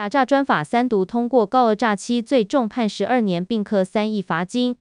打诈专法三读通过高额诈欺，最重判十二年，并科三亿罚金。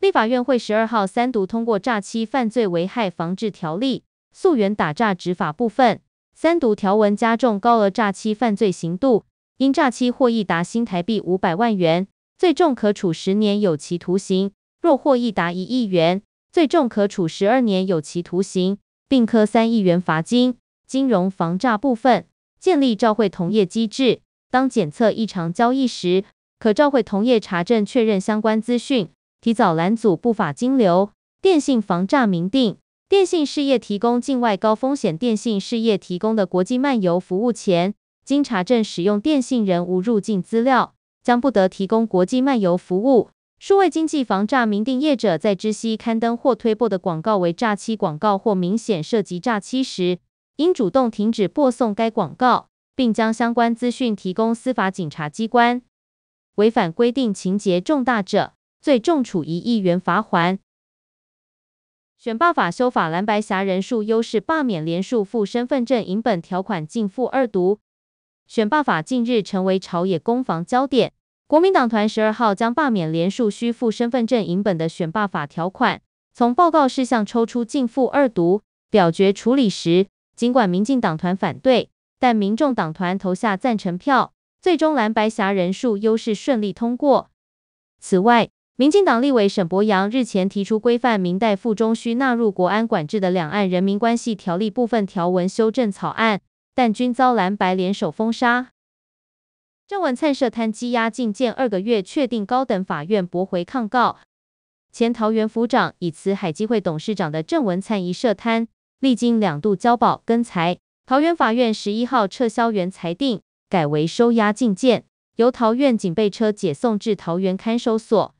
立法院会十二号三读通过《诈欺犯罪危害防治条例》，溯源打诈执法部分，三读条文加重高额诈欺犯罪刑度，因诈欺获益达新台币五百万元，最重可处十年有期徒刑；若获益达一亿元，最重可处十二年有期徒刑，并科三亿元罚金。金融防诈部分，建立召会同业机制。当检测异常交易时，可召回同业查证确认相关资讯，提早拦阻不法金流。电信防诈明定，电信事业提供境外高风险电信事业提供的国际漫游服务前，经查证使用电信人无入境资料，将不得提供国际漫游服务。数位经济防诈明定业者在知悉刊登或推播的广告为诈欺广告或明显涉及诈欺时，应主动停止播送该广告。并将相关资讯提供司法警察机关。违反规定情节重大者，最重处一亿元罚还。选罢法修法蓝白侠人数优势罢免连数附身份证银本条款进附二读。选罢法近日成为朝野攻防焦点。国民党团十二号将罢免连数需附身份证银本的选罢法条款，从报告事项抽出进附二读，表决处理时，尽管民进党团反对。但民众党团投下赞成票，最终蓝白侠人数优势顺利通过。此外，民进党立委沈博阳日前提出规范明代附中需纳入国安管制的《两岸人民关系条例》部分条文修正草案，但均遭蓝白联手封杀。郑文灿涉贪积压近二个月，确定高等法院驳回抗告。前桃园府长、以慈海基会董事长的郑文灿一涉贪，历经两度交保跟裁。桃园法院十一号撤销原裁定，改为收押禁见，由桃园警备车解送至桃园看守所。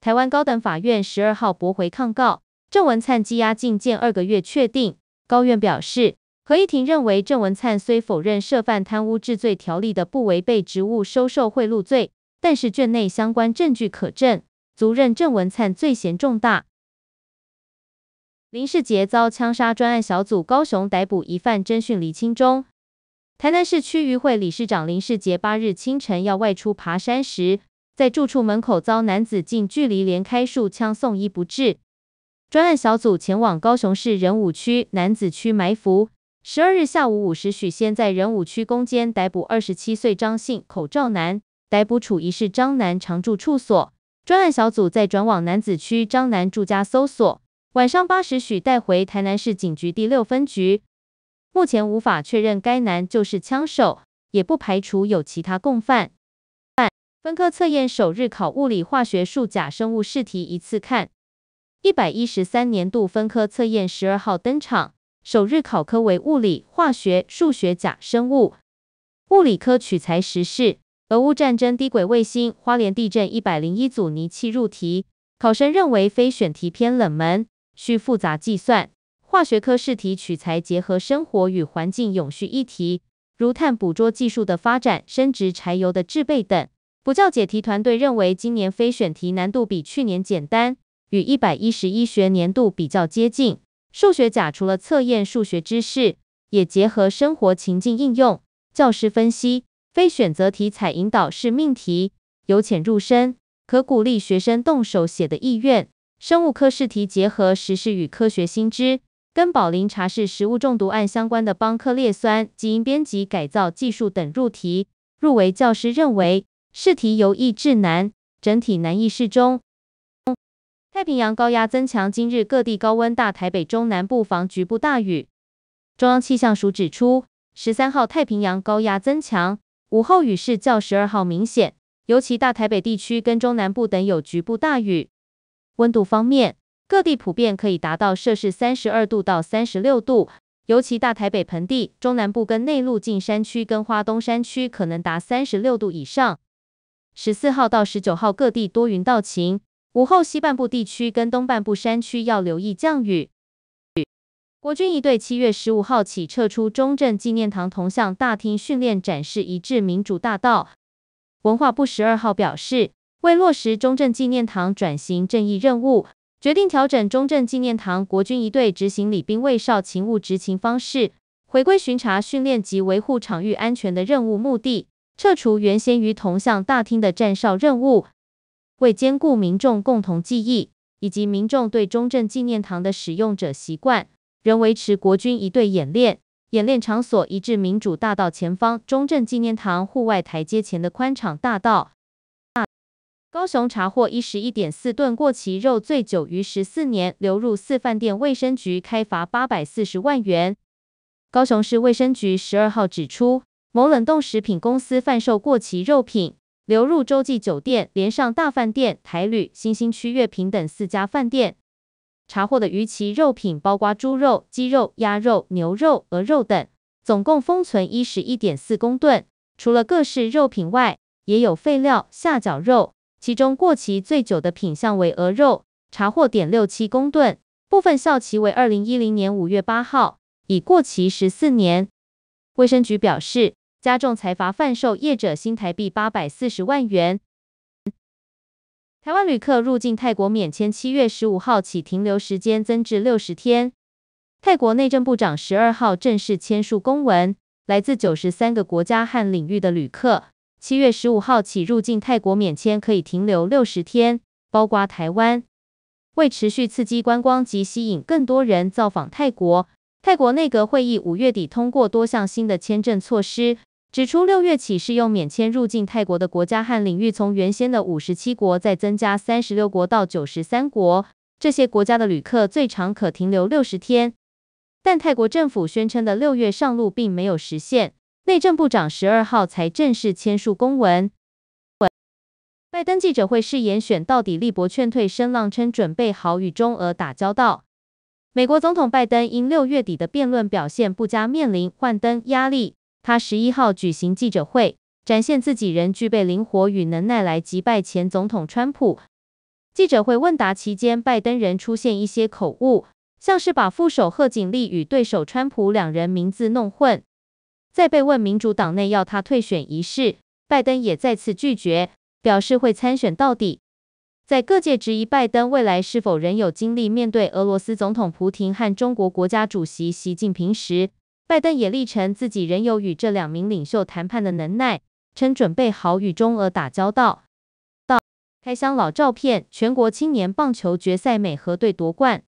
台湾高等法院十二号驳回抗告，郑文灿羁押禁见二个月确定。高院表示，合议庭认为郑文灿虽否认涉犯贪污治罪条例的不违背职务收受贿赂罪，但是卷内相关证据可证，足认郑文灿罪嫌重大。林世杰遭枪杀专案小组高雄逮捕疑犯侦讯李清忠。台南市区渔会理事长林世杰八日清晨要外出爬山时，在住处门口遭男子近距离连开数枪，送医不治。专案小组前往高雄市仁武区男子区埋伏。十二日下午五时许，先在仁武区攻坚逮捕二十七岁张姓口罩男，逮捕处疑似张男常住处所。专案小组再转往男子区张男住家搜索。晚上八时许带回台南市警局第六分局，目前无法确认该男就是枪手，也不排除有其他共犯。分科测验首日考物理、化学、数甲、生物试题一次看。一百一十三年度分科测验十二号登场，首日考科为物理、化学、数学甲、生物。物理科取材时事，俄乌战争、低轨卫星、花莲地震、一百零一阻尼器入题，考生认为非选题偏冷门。需复杂计算。化学科试题取材结合生活与环境永续议题，如碳捕捉技术的发展、生值柴油的制备等。不教解题团队认为，今年非选题难度比去年简单，与一百一十一学年度比较接近。数学甲除了测验数学知识，也结合生活情境应用。教师分析，非选择题采引导式命题，由浅入深，可鼓励学生动手写的意愿。生物科试题结合时事与科学新知，跟宝林茶室食物中毒案相关的邦克列酸基因编辑改造技术等入题。入围教师认为试题由易至难，整体难易适中。太平洋高压增强，今日各地高温，大台北、中南部防局部大雨。中央气象署指出，十三号太平洋高压增强，午后雨势较十二号明显，尤其大台北地区跟中南部等有局部大雨。温度方面，各地普遍可以达到摄氏三十二度到三十六度，尤其大台北盆地、中南部跟内陆近山区跟花东山区可能达三十六度以上。十四号到十九号各地多云到晴，午后西半部地区跟东半部山区要留意降雨。国军一队七月十五号起撤出中正纪念堂铜像大厅训练展示一至民主大道，文化部十二号表示。为落实中正纪念堂转型正义任务，决定调整中正纪念堂国军一队执行礼兵卫哨勤务执勤方式，回归巡查训练及维护场域安全的任务目的，撤除原先于铜像大厅的站哨任务。为兼顾民众共同记忆以及民众对中正纪念堂的使用者习惯，仍维持国军一队演练，演练场所移至民主大道前方中正纪念堂户外台阶前的宽敞大道。高雄查获一十一点四吨过期肉，最久逾十四年，流入四饭店，卫生局开罚八百四十万元。高雄市卫生局十二号指出，某冷冻食品公司贩售过期肉品，流入洲际酒店、连上大饭店、台旅新兴区乐平等四家饭店，查获的逾期肉品包括猪肉、鸡肉、鸭肉、牛肉、鹅肉等，总共封存一十一点四公吨。除了各式肉品外，也有废料下脚肉。其中过期最久的品项为鹅肉，查获点六七公吨，部分效期为二零一零年五月八号，已过期十四年。卫生局表示，加重财阀贩售业者新台币八百四十万元。台湾旅客入境泰国免签，七月十五号起停留时间增至六十天。泰国内政部长十二号正式签署公文，来自九十三个国家和领域的旅客。七月十五号起入境泰国免签可以停留六十天，包括台湾。为持续刺激观光及吸引更多人造访泰国，泰国内阁会议五月底通过多项新的签证措施，指出六月起适用免签入境泰国的国家和领域从原先的五十七国再增加三十六国到九十三国，这些国家的旅客最长可停留六十天。但泰国政府宣称的六月上路并没有实现。内政部长十二号才正式签署公文。拜登记者会誓言选到底，利伯劝退，声浪称准备好与中俄打交道。美国总统拜登因六月底的辩论表现不佳，面临换灯压力。他十一号举行记者会，展现自己仍具备灵活与能耐来击败前总统川普。记者会问答期间，拜登仍出现一些口误，像是把副手贺锦丽与对手川普两人名字弄混。在被问民主党内要他退选一事，拜登也再次拒绝，表示会参选到底。在各界质疑拜登未来是否仍有精力面对俄罗斯总统普京和中国国家主席习近平时，拜登也力称自己仍有与这两名领袖谈判的能耐，称准备好与中俄打交道。到开箱老照片，全国青年棒球决赛美和队夺冠。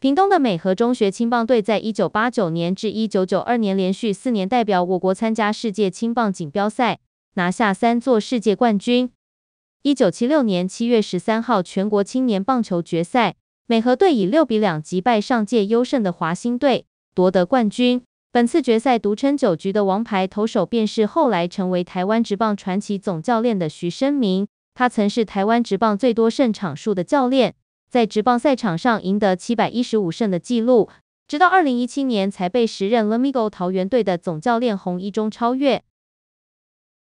屏东的美和中学青棒队，在一九八九年至一九九二年连续四年代表我国参加世界青棒锦标赛，拿下三座世界冠军。一九七六年七月十三号全国青年棒球决赛，美和队以六比两击败上届优胜的华兴队，夺得冠军。本次决赛独撑九局的王牌投手，便是后来成为台湾职棒传奇总教练的徐申明，他曾是台湾职棒最多胜场数的教练。在职棒赛场上赢得七百一十五胜的纪录，直到二零一七年才被时任 Lemigo 桃园队的总教练洪一中超越。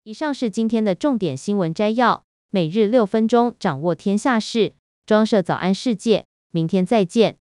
以上是今天的重点新闻摘要，每日六分钟掌握天下事。庄社早安世界，明天再见。